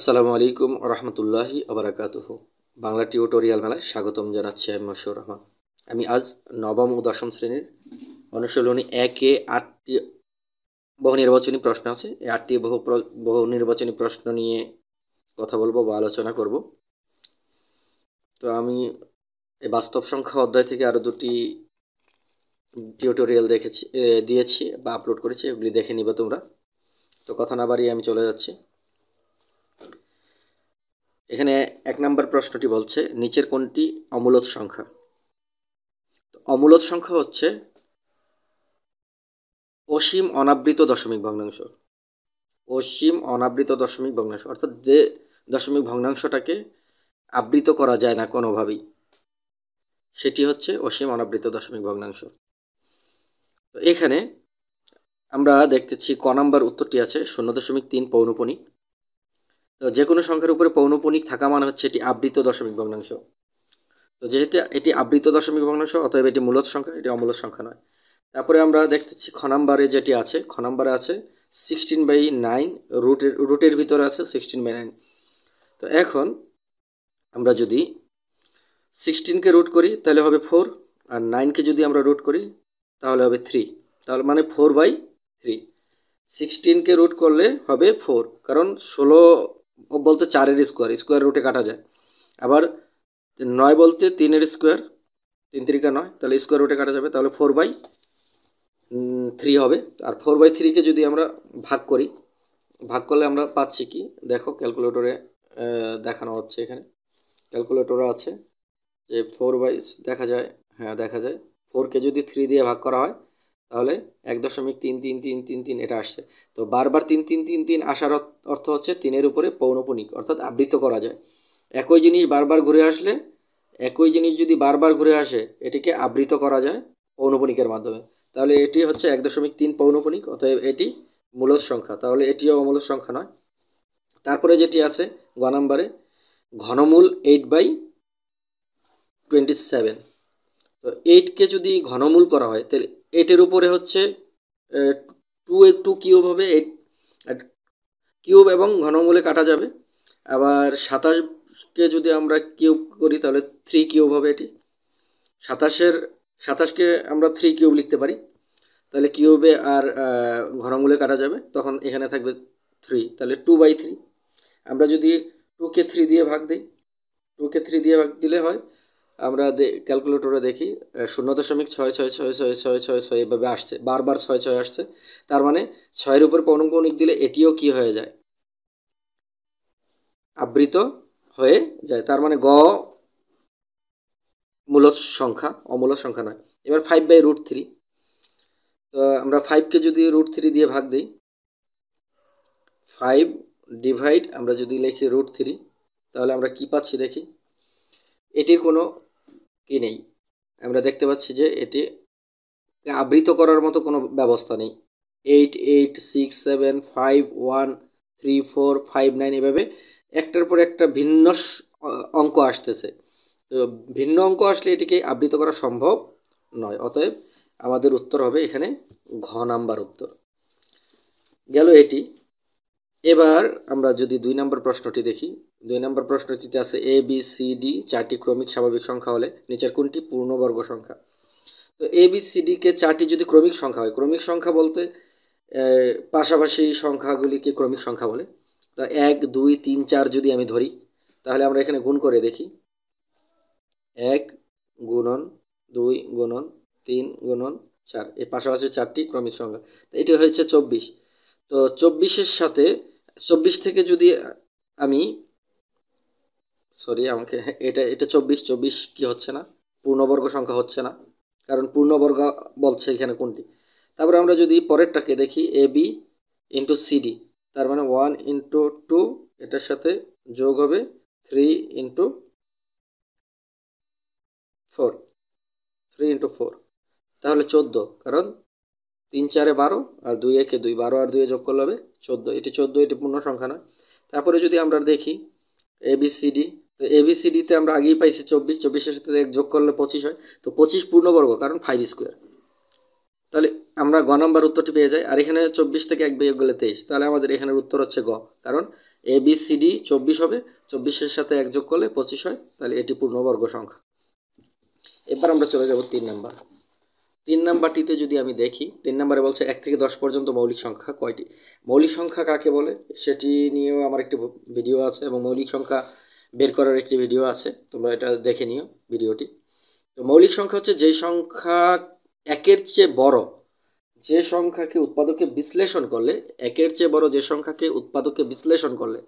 আসসালামু আলাইকুম রহমতুল্লাহি আবরাকাত বাংলা টিউটোরিয়াল মেলায় স্বাগতম জানাচ্ছি আমি মশুর রহমান আমি আজ নবম ও দশম শ্রেণীর অনুশীলনী একে আটটি বহু নির্বাচনী প্রশ্ন আছে এই আটটি বহু বহু নির্বাচনী প্রশ্ন নিয়ে কথা বলবো বা আলোচনা করব তো আমি এই বাস্তব সংখ্যা অধ্যায় থেকে আরও দুটি টিউটোরিয়াল দেখেছি দিয়েছি বা আপলোড করেছি এগুলি দেখে নিবে তোমরা তো কথা না বাড়িয়ে আমি চলে যাচ্ছি এখানে এক নম্বর প্রশ্নটি বলছে নিচের কোনটি অমূলত সংখ্যা অমূলত সংখ্যা হচ্ছে অসীম অনাবৃত দশমিক ভগ্নাংশ অসীম অনাবৃত দশমিক ভগ্নাংশ অর্থাৎ যে দশমিক ভগ্নাংশটাকে আবৃত করা যায় না কোনোভাবেই সেটি হচ্ছে অসীম অনাবৃত দশমিক ভগ্নাংশ তো এখানে আমরা দেখতেছি ক নাম্বার উত্তরটি আছে শূন্য দশমিক তিন পৌনপণিক তো যে কোনো সংখ্যার উপরে পৌনপুনিক থাকা মানে হচ্ছে এটি আবৃত দশমিক ভগ্নাংশ তো যেহেতু এটি আবৃত দশমিক ভগ্নাংশ অতএব এটি মূলত সংখ্যা এটি অমূলত সংখ্যা নয় তারপরে আমরা দেখতেছি খ নাম্বারে যেটি আছে খ নাম্বারে আছে সিক্সটিন বাই নাইন রুটের রুটের ভিতরে আছে সিক্সটিন বাই নাইন তো এখন আমরা যদি সিক্সটিনকে রুট করি তাহলে হবে ফোর আর নাইনকে যদি আমরা রুট করি তাহলে হবে থ্রি তাহলে মানে ফোর বাই থ্রি সিক্সটিনকে রুট করলে হবে ফোর কারণ ষোলো বলতে চারের স্কোয়ার স্কোয়ার রুটে কাটা যায় আবার নয় বলতে তিনের স্কোয়ার তিন তিরিকা নয় তাহলে স্কোয়ার রুটে কাটা যাবে তাহলে ফোর বাই থ্রি হবে আর ফোর বাই থ্রিকে যদি আমরা ভাগ করি ভাগ করলে আমরা পাচ্ছি কি দেখো ক্যালকুলেটরে দেখানো হচ্ছে এখানে ক্যালকুলেটরও আছে যে ফোর বাই দেখা যায় হ্যাঁ দেখা যায় ফোরকে যদি থ্রি দিয়ে ভাগ করা হয় তাহলে এক দশমিক তিন তিন তিন তিন তিন এটা আসছে তো বারবার তিন তিন তিন তিন আসার অর্থ হচ্ছে তিনের উপরে পৌনপুনিক অর্থাৎ আবৃত করা যায় একই জিনিস বারবার ঘুরে আসলে একই জিনিস যদি বারবার ঘুরে আসে এটিকে আবৃত করা যায় পৌনপুনিকের মাধ্যমে তাহলে এটি হচ্ছে এক দশমিক তিন পৌনপুনিক অতএব এটি মূলত সংখ্যা তাহলে এটিও অমূলত সংখ্যা নয় তারপরে যেটি আছে গ নাম্বারে ঘনমূল এইট বাই টোয়েন্টি সেভেন তো এইটকে যদি ঘনমূল করা হয় তাহলে এইটের উপরে হচ্ছে টু টু কিউব হবে এইট কিউব এবং ঘনমূলে কাটা যাবে আবার সাতাশকে যদি আমরা কিউব করি তাহলে থ্রি কিউব হবে এটি সাতাশের সাতাশকে আমরা থ্রি কিউব লিখতে পারি তাহলে কিউবে আর ঘনমূলে কাটা যাবে তখন এখানে থাকবে থ্রি তাহলে টু বাই থ্রি আমরা যদি টুকে থ্রি দিয়ে ভাগ দিই টুকে থ্রি দিয়ে ভাগ দিলে হয় আমরা ক্যালকুলেটরে দেখি শূন্য দশমিক ছয় ছয় ছয় ছয় ছয় ছয় ছয় এভাবে আসছে বারবার ছয় ছয় আসছে তার মানে ছয়ের উপর পৌনকৌণিক দিলে এটিও কি হয়ে যায় আবৃত হয়ে যায় তার মানে গ মূল সংখ্যা অমূল সংখ্যা নয় এবার ফাইভ বাই রুট থ্রি তো আমরা ফাইভকে যদি রুট থ্রি দিয়ে ভাগ দিই ফাইভ ডিভাইড আমরা যদি লিখি রুট থ্রি তাহলে আমরা কি পাচ্ছি দেখি এটির কোনো কি নেই আমরা দেখতে পাচ্ছি যে এটি আবৃত করার মতো কোনো ব্যবস্থা নেই eight eight six seven five one three four five nine এভাবে একটার পর একটা ভিন্ন অঙ্ক আসতেছে তো ভিন্ন অঙ্ক আসলে এটিকে আবৃত করা সম্ভব নয় অতএব আমাদের উত্তর হবে এখানে ঘ নাম্বার উত্তর গেল এটি এবার আমরা যদি দুই নম্বর প্রশ্নটি দেখি দুই নম্বর প্রশ্ন প্রশ্নটিতে আছে এ বি সি ডি চারটি ক্রমিক স্বাভাবিক সংখ্যা হলে নিচের কোনটি পূর্ণবর্গ সংখ্যা তো এ বি সি কে চারটি যদি ক্রমিক সংখ্যা হয় ক্রমিক সংখ্যা বলতে পাশাপাশি সংখ্যাগুলিকে ক্রমিক সংখ্যা বলে তো এক দুই তিন চার যদি আমি ধরি তাহলে আমরা এখানে গুণ করে দেখি এক গুণন দুই গুণন তিন গুণন চার এই পাশাপাশি চারটি ক্রমিক সংখ্যা তো এটি হয়েছে চব্বিশ তো চব্বিশের সাথে চব্বিশ থেকে যদি আমি সরি আমাকে এটা এটা চব্বিশ চব্বিশ কি হচ্ছে না পূর্ণবর্গ সংখ্যা হচ্ছে না কারণ পূর্ণবর্গ বলছে এখানে কোনটি তারপরে আমরা যদি পরেরটাকে দেখি এ বি ইন্টু সিডি তার মানে ওয়ান ইন্টু টু এটার সাথে যোগ হবে three into four three into four তাহলে চোদ্দো কারণ তিন চারে বারো আর দুই একে দুই বারো আর দুয়ে যোগ করলে হবে চোদ্দো এটি চোদ্দো এটি পূর্ণ সংখ্যা না তারপরে যদি আমরা দেখি এবিসিডি তো এবিসিডিতে আমরা আগেই পাইছি চব্বিশ চব্বিশের সাথে এক যোগ করলে পঁচিশ হয় তো পঁচিশ পূর্ণবর্গ কারণ ফাইভ স্কোয়ার তাহলে আমরা গ নম্বর উত্তরটি পেয়ে যাই আর এখানে চব্বিশ থেকে এক বিয়োগ গেলে তেইশ তাহলে আমাদের এখানের উত্তর হচ্ছে গ কারণ এ বি সি ডি চব্বিশ হবে চব্বিশের সাথে এক যোগ করলে পঁচিশ হয় তাহলে এটি পূর্ণবর্গ সংখ্যা এবার আমরা চলে যাব তিন নাম্বার তিন নাম্বারটিতে যদি আমি দেখি তিন নাম্বারে বলছে এক থেকে দশ পর্যন্ত মৌলিক সংখ্যা কয়টি মৌলিক সংখ্যা কাকে বলে সেটি নিয়েও আমার একটি ভিডিও আছে এবং মৌলিক সংখ্যা বের করার একটি ভিডিও আছে তোমরা এটা দেখে নিও ভিডিওটি তো মৌলিক সংখ্যা হচ্ছে যে সংখ্যা একের চেয়ে বড় যে সংখ্যাকে উৎপাদকে বিশ্লেষণ করলে একের চেয়ে বড় যে সংখ্যাকে উৎপাদকে বিশ্লেষণ করলে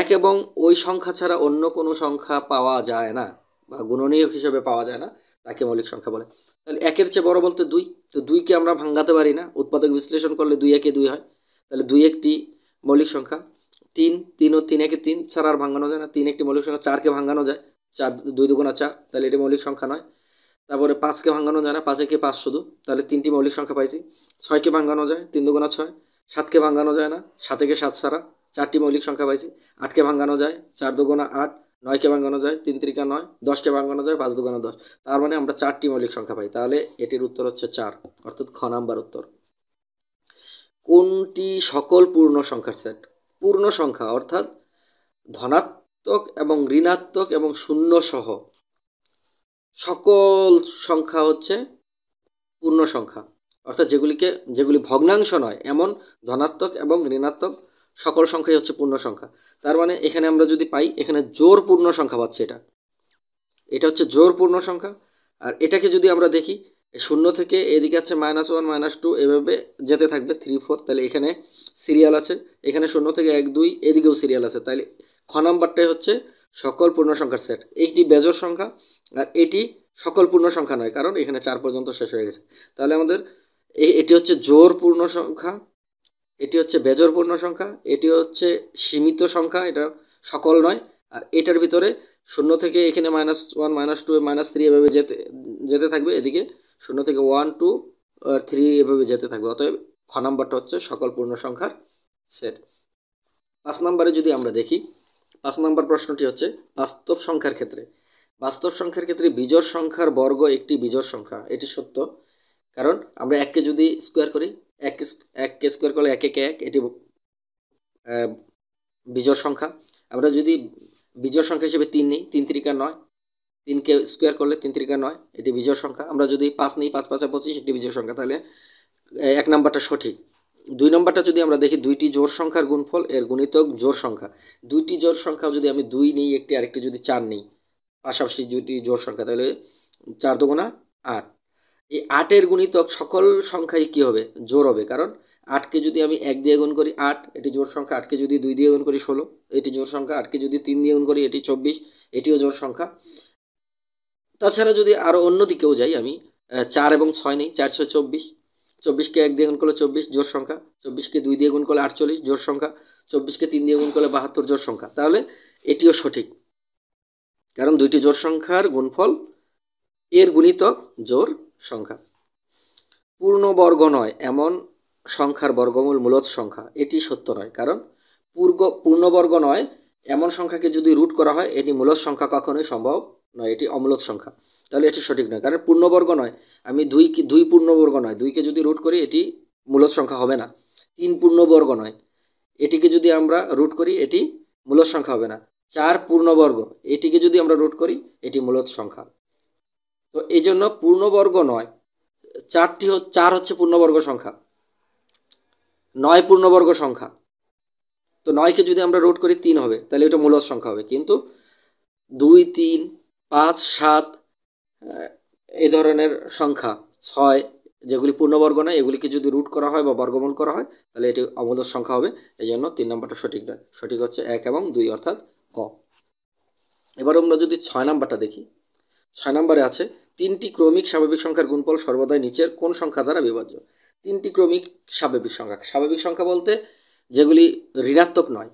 এক এবং ওই সংখ্যা ছাড়া অন্য কোনো সংখ্যা পাওয়া যায় না বা গুণনীয়ক হিসেবে পাওয়া যায় না তাকে মৌলিক সংখ্যা বলে তাহলে একের চেয়ে বড় বলতে দুই তো দুইকে আমরা ভাঙ্গাতে পারি না উৎপাদক বিশ্লেষণ করলে দুই একে দুই হয় তাহলে দুই একটি মৌলিক সংখ্যা তিন তিন ও তিন একে তিন ছাড়া আর ভাঙানো যায় না তিন একটি মৌলিক সংখ্যা চারকে ভাঙানো যায় চার দুই দুগুণা চার তাহলে এটি মৌলিক সংখ্যা নয় তারপরে পাঁচকে ভাঙানো যায় না পাঁচে কে পাঁচ শুধু তাহলে তিনটি মৌলিক সংখ্যা পাইছি ছয়কে ভাঙানো যায় তিন দুগুণা ছয় সাতকে ভাঙানো যায় না সাতেকে সাত ছাড়া চারটি মৌলিক সংখ্যা পাইছি আটকে ভাঙানো যায় চার দুগুণা আট নয়কে ভাঙানো যায় তিন তিরিকা নয় দশকে ভাঙানো যায় পাঁচ দুগুণা দশ তার মানে আমরা চারটি মৌলিক সংখ্যা পাই তাহলে এটির উত্তর হচ্ছে চার অর্থাৎ খ নাম্বার উত্তর কোনটি সকল পূর্ণ সংখ্যার সেট পূর্ণ সংখ্যা অর্থাৎ ধনাত্মক এবং ঋণাত্মক এবং শূন্য সহ সকল সংখ্যা হচ্ছে পূর্ণ সংখ্যা অর্থাৎ যেগুলিকে যেগুলি ভগ্নাংশ নয় এমন ধনাত্মক এবং ঋণাত্মক সকল সংখ্যাই হচ্ছে পূর্ণ সংখ্যা তার মানে এখানে আমরা যদি পাই এখানে জোর পূর্ণ সংখ্যা পাচ্ছি এটা এটা হচ্ছে জোর পূর্ণ সংখ্যা আর এটাকে যদি আমরা দেখি শূন্য থেকে এদিকে আছে মাইনাস ওয়ান মাইনাস টু এভাবে যেতে থাকবে থ্রি ফোর তাহলে এখানে সিরিয়াল আছে এখানে শূন্য থেকে এক দুই এদিকেও সিরিয়াল আছে তাহলে খ নাম্বারটাই হচ্ছে সকল পূর্ণ পূর্ণসংখ্যার সেট এইটি বেজোর সংখ্যা আর এটি সকল পূর্ণ সংখ্যা নয় কারণ এখানে চার পর্যন্ত শেষ হয়ে গেছে তাহলে আমাদের এটি হচ্ছে জোর পূর্ণ সংখ্যা এটি হচ্ছে বেজর পূর্ণ সংখ্যা এটি হচ্ছে সীমিত সংখ্যা এটা সকল নয় আর এটার ভিতরে শূন্য থেকে এখানে minus one minus two minus three এভাবে যেতে যেতে থাকবে এদিকে শূন্য থেকে ওয়ান টু থ্রি এভাবে যেতে থাকবে অতএব খ নাম্বারটা হচ্ছে সকল পূর্ণ সংখ্যার সেট পাঁচ নাম্বারে যদি আমরা দেখি পাঁচ নাম্বার প্রশ্নটি হচ্ছে বাস্তব সংখ্যার ক্ষেত্রে বাস্তব সংখ্যার ক্ষেত্রে বিজোর সংখ্যার বর্গ একটি বিজোর সংখ্যা এটি সত্য কারণ আমরা এককে যদি স্কোয়ার করি এক এককে স্কোয়ার করলে এক একে এক এটি বিজোর সংখ্যা আমরা যদি বিজোর সংখ্যা হিসেবে তিন নিই তিন তিরিকা নয় তিনকে স্কোয়ার করলে তিন তিরিকা নয় এটি বিজয় সংখ্যা আমরা যদি পাঁচ নিই পাঁচ পাঁচা পঁচিশ একটি বিজয় সংখ্যা তাহলে এক নাম্বারটা সঠিক দুই নম্বরটা যদি আমরা দেখি দুইটি জোর সংখ্যার গুণফল এর গুণিতক জোর সংখ্যা দুইটি জোর সংখ্যা যদি আমি দুই নিই একটি আরেকটি যদি চার নিই পাশাপাশি দুইটি জোর সংখ্যা তাহলে চার দোগুণা আট এই আটের গুণিতক সকল সংখ্যাই কি হবে জোর হবে কারণ আটকে যদি আমি এক দিয়ে গুণ করি আট এটি জোর সংখ্যা আটকে যদি দুই দিয়ে গুণ করি ষোলো এটি জোর সংখ্যা আটকে যদি তিন দিয়ে গুণ করি এটি চব্বিশ এটিও জোর সংখ্যা তাছাড়া যদি আরও অন্যদিকেও যাই আমি চার এবং ছয় নেই চারশো চব্বিশ চব্বিশকে এক দিয়ে গুণ করলে চব্বিশ জোর সংখ্যা চব্বিশকে দুই দিয়ে গুণ করলে আটচল্লিশ জোর সংখ্যা চব্বিশকে তিন দিয়ে গুণ করলে বাহাত্তর জোর সংখ্যা তাহলে এটিও সঠিক কারণ দুইটি জোর সংখ্যার গুণফল এর গুণিতক জোর সংখ্যা পূর্ণবর্গ নয় এমন সংখ্যার বর্গমূল মূলত সংখ্যা এটি সত্য নয় কারণ পূর্ব পূর্ণবর্গ নয় এমন সংখ্যাকে যদি রুট করা হয় এটি মূলত সংখ্যা কখনোই সম্ভব নয় এটি অম্লত সংখ্যা তাহলে এটি সঠিক নয় কারণ পূর্ণবর্গ নয় আমি দুই দুই পূর্ণবর্গ নয় দুইকে যদি রুট করি এটি মূলত সংখ্যা হবে না তিন পূর্ণবর্গ নয় এটিকে যদি আমরা রুট করি এটি মূলত সংখ্যা হবে না চার পূর্ণবর্গ এটিকে যদি আমরা রুট করি এটি মূলত সংখ্যা তো এই জন্য পূর্ণবর্গ নয় চারটি চার হচ্ছে পূর্ণবর্গ সংখ্যা নয় পূর্ণবর্গ সংখ্যা তো নয়কে যদি আমরা রুট করি তিন হবে তাহলে এটা মূলত সংখ্যা হবে কিন্তু দুই তিন পাঁচ সাত এই ধরনের সংখ্যা ছয় যেগুলি পূর্ণবর্গ নয় এগুলিকে যদি রুট করা হয় বা বর্গমূল করা হয় তাহলে এটি অমূলক সংখ্যা হবে এই জন্য তিন নম্বরটা সঠিক নয় সঠিক হচ্ছে এক এবং দুই অর্থাৎ ক এবার আমরা যদি ছয় নাম্বারটা দেখি ছয় নম্বরে আছে তিনটি ক্রমিক স্বাভাবিক সংখ্যার গুণফল সর্বদাই নিচের কোন সংখ্যা দ্বারা বিভাজ্য তিনটি ক্রমিক স্বাভাবিক সংখ্যা স্বাভাবিক সংখ্যা বলতে যেগুলি ঋণাত্মক নয়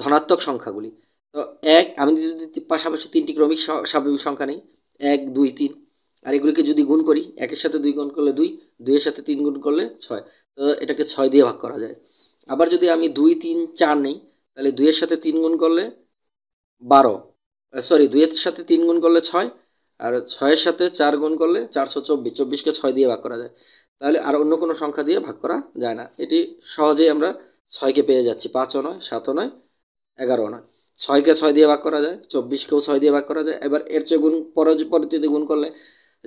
ধনাত্মক সংখ্যাগুলি তো এক আমি যদি পাশাপাশি তিনটি ক্রমিক স্বাভাবিক সংখ্যা নেই এক দুই তিন আর এগুলিকে যদি গুণ করি একের সাথে দুই গুণ করলে দুই দুইয়ের সাথে তিন গুণ করলে ছয় তো এটাকে ছয় দিয়ে ভাগ করা যায় আবার যদি আমি দুই তিন চার নেই তাহলে দুইয়ের সাথে তিন গুণ করলে বারো সরি দুইয়ের সাথে তিন গুণ করলে ছয় আর ছয়ের সাথে চার গুণ করলে চারশো চব্বিশ চব্বিশকে ছয় দিয়ে ভাগ করা যায় তাহলে আর অন্য কোনো সংখ্যা দিয়ে ভাগ করা যায় না এটি সহজেই আমরা ছয়কে পেয়ে যাচ্ছি পাঁচও নয় সাতও নয় এগারো নয় ছয়কে ছয় দিয়ে ভাগ করা যায় চব্বিশকেও ছয় দিয়ে ভাগ করা যায় এবার এর চেয়ে গুণ পরবর্তীতে গুণ করলে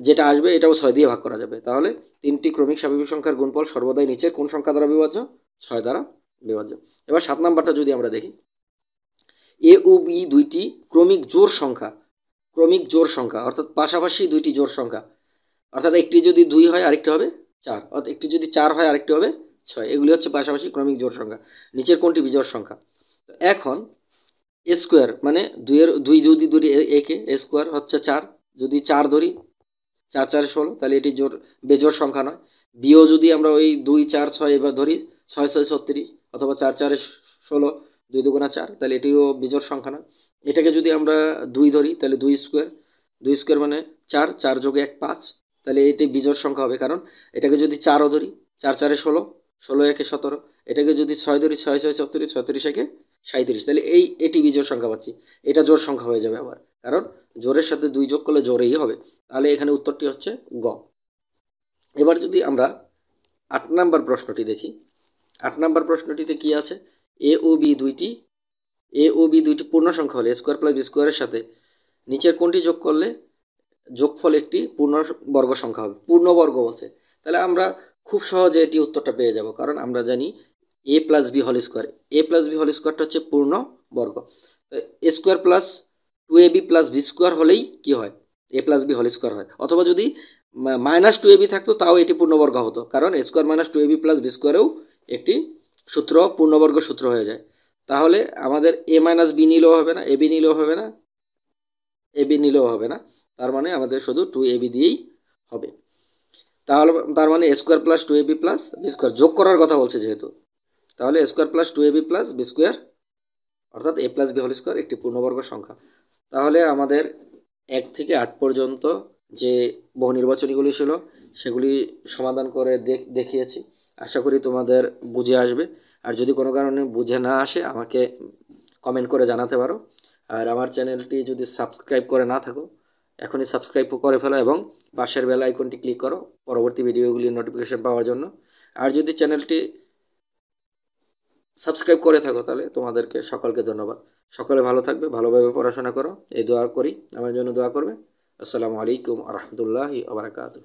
যেটা আসবে এটাও ছয় দিয়ে ভাগ করা যাবে তাহলে তিনটি ক্রমিক স্বাভাবিক সংখ্যার গুণফল সর্বদাই নিচে কোন সংখ্যা দ্বারা বিভাজ্য ছয় দ্বারা বিভাজ্য এবার সাত নাম্বারটা যদি আমরা দেখি এ ও বি দুইটি ক্রমিক জোর সংখ্যা ক্রমিক জোর সংখ্যা অর্থাৎ পাশাপাশি দুইটি জোর সংখ্যা অর্থাৎ একটি যদি দুই হয় আরেকটি হবে চার অর্থাৎ একটি যদি চার হয় আরেকটি হবে ছয় এগুলি হচ্ছে পাশাপাশি ক্রমিক জোর সংখ্যা নিচের কোনটি বিজোর সংখ্যা এখন স্কোয়ার মানে দুইয়ের দুই যদি ধরি একে স্কোয়ার হচ্ছে চার যদি চার ধরি চার চার ষোলো তাহলে এটি জোর বেজোর সংখ্যা নয় বিও যদি আমরা ওই দুই চার ছয় এবার ধরি ছয় ছয় ছত্রিশ অথবা চার চারে ষোলো দুই দুগুণা চার তাহলে এটিও বিজোর সংখ্যা নয় এটাকে যদি আমরা দুই ধরি তাহলে দুই স্কোয়ার দুই স্কোয়ার মানে চার চার যোগে এক পাঁচ তাহলে এটি বিজোর সংখ্যা হবে কারণ এটাকে যদি চারও ধরি চার চারে ষোলো ষোলো একে সতেরো এটাকে যদি ছয় ধরি ছয় ছয় ছত্রিশ ছত্রিশ একে সাঁত্রিশ তাহলে এই এটি বিজোড় সংখ্যা পাচ্ছি এটা জোর সংখ্যা হয়ে যাবে আবার কারণ জোরের সাথে দুই যোগ করলে জোরেই হবে তাহলে এখানে উত্তরটি হচ্ছে গ এবার যদি আমরা আট নাম্বার প্রশ্নটি দেখি আট নাম্বার প্রশ্নটিতে কি আছে এ ও বি দুইটি এ ও বি দুইটি পূর্ণ সংখ্যা হলে স্কোয়ার প্লাস বি স্কোয়ারের সাথে নিচের কোনটি যোগ করলে যোগফল একটি বর্গ সংখ্যা হবে পূর্ণবর্গ বলছে তাহলে আমরা খুব সহজে এটি উত্তরটা পেয়ে যাব কারণ আমরা জানি A plus B whole square A plus B whole স্কোয়ারটা হচ্ছে পূর্ণ বর্গ তো A square plus two A B plus B square হলেই কি হয় A plus B whole square হয় অথবা যদি মাইনাস টু এ বি থাকতো তাও এটি পূর্ণবর্গ হতো কারণ A square minus two A B plus B স্কোয়ারেও একটি সূত্র পূর্ণবর্গ সূত্র হয়ে যায় তাহলে আমাদের এ মাইনাস বি নিলেও হবে না এ বি নিলেও হবে না এ বি নিলেও হবে না তার মানে আমাদের শুধু টু এ বি দিয়েই হবে তাহলে তার মানে A square plus two A B plus B square যোগ করার কথা বলছে যেহেতু তাহলে A square plus two A B plus B square অর্থাৎ A plus B whole square একটি পূর্ণবর্গ সংখ্যা তাহলে আমাদের এক থেকে আট পর্যন্ত যে বহু নির্বাচনীগুলি ছিল সেগুলি সমাধান করে দেখিয়েছি আশা করি তোমাদের বুঝে আসবে আর যদি কোনো কারণে বুঝে না আসে আমাকে কমেন্ট করে জানাতে পারো আর আমার চ্যানেলটি যদি সাবস্ক্রাইব করে না থাকো এখনই সাবস্ক্রাইব করে ফেলো এবং পাশের বেল আইকনটি ক্লিক করো পরবর্তী ভিডিওগুলির নোটিফিকেশান পাওয়ার জন্য আর যদি চ্যানেলটি সাবস্ক্রাইব করে থাকো তাহলে তোমাদেরকে সকলকে ধন্যবাদ সকলে ভালো থাকবে ভালোভাবে পড়াশোনা করো এই দোয়া করি আমার জন্য দোয়া করবে আসসালামু আলাইকুম আ রহমতুল্লাহি আবরাকাতু